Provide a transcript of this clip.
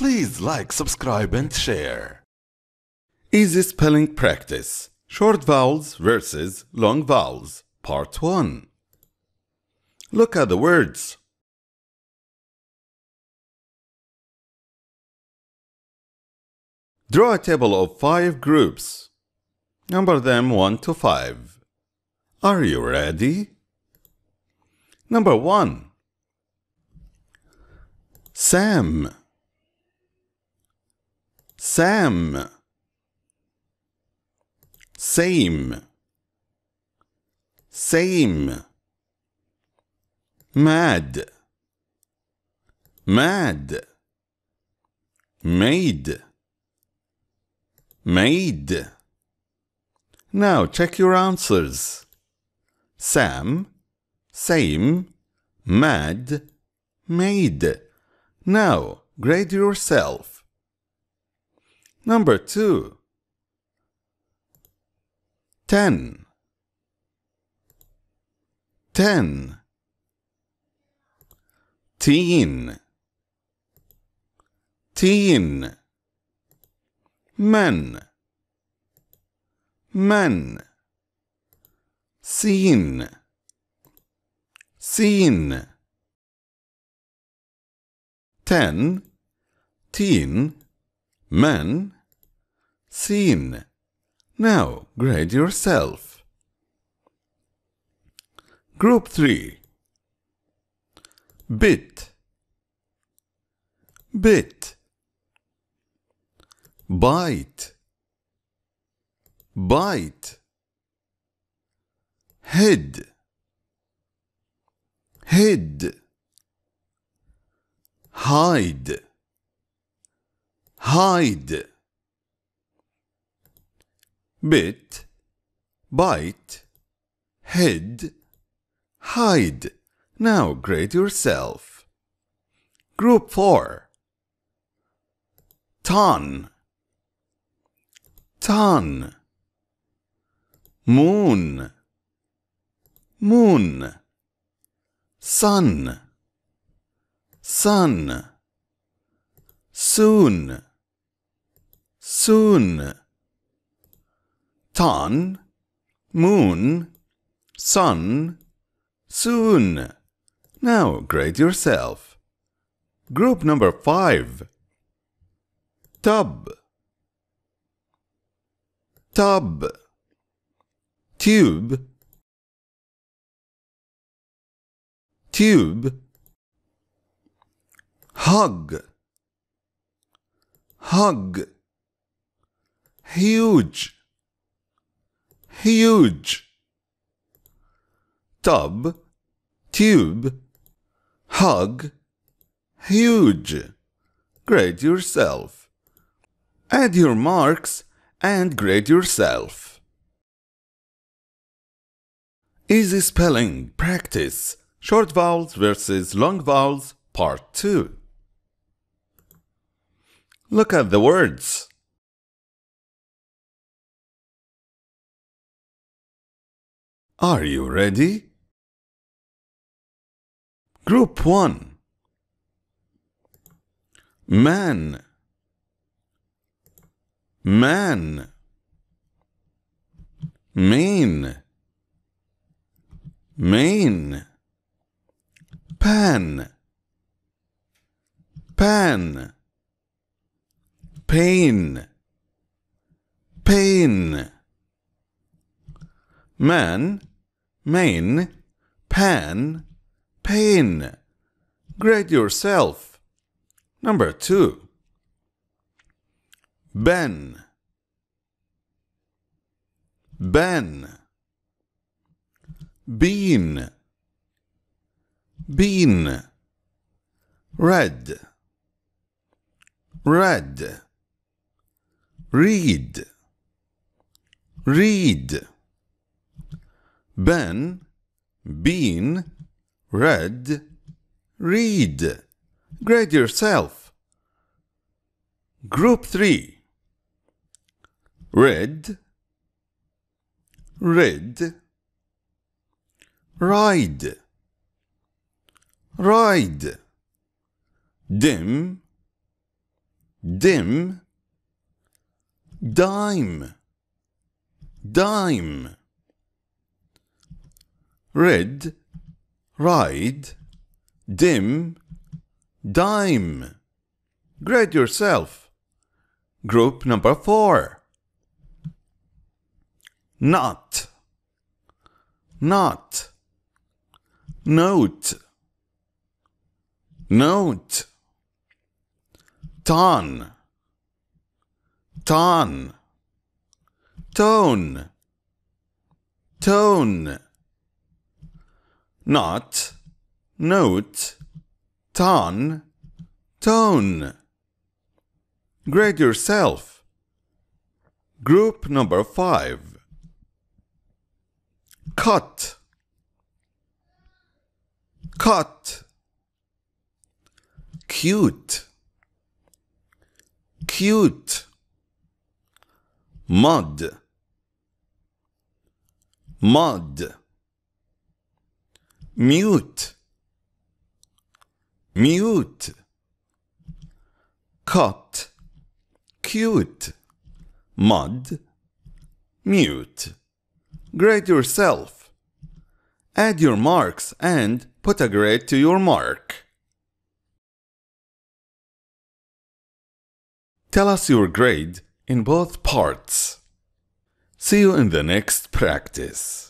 Please like, subscribe and share. Easy spelling practice. Short vowels versus long vowels. Part 1. Look at the words. Draw a table of five groups. Number them 1 to 5. Are you ready? Number 1. Sam Sam. Same. Same. Mad. Mad. Made. Made. Now check your answers. Sam, same, mad, made. Now grade yourself. Number 2 10 10 teen teen men men seen seen 10 teen man, seen. Now grade yourself. Group 3 Bit Bit Bite Bite Head Head Hide hide bit bite head, hide now grade yourself group 4 ton ton moon moon sun sun soon soon. Tan, moon, sun, soon. Now grade yourself. Group number 5. Tub, tub, tube, tube, hug, hug huge huge tub tube hug huge grade yourself add your marks and grade yourself easy spelling practice short vowels versus long vowels part 2 look at the words Are you ready? Group 1 Man Man Main Main Pan Pan Pain Pain Man Main, pan, pain. Grade yourself. Number two. Ben. Ben. Bean. Bean. Red. Red. Read. Read. Ben, been, read, read. Grade yourself. Group 3 Read, read, ride, ride, dim, dim, dime, dime rid, ride, dim, dime. Grade yourself. Group number four. Not, not, note, note, ton, ton, tone, tone not, note, ton, tone. Grade yourself. Group number five. Cut. Cut. Cute. Cute. Mud. Mud mute mute cut cute mud mute grade yourself add your marks and put a grade to your mark tell us your grade in both parts see you in the next practice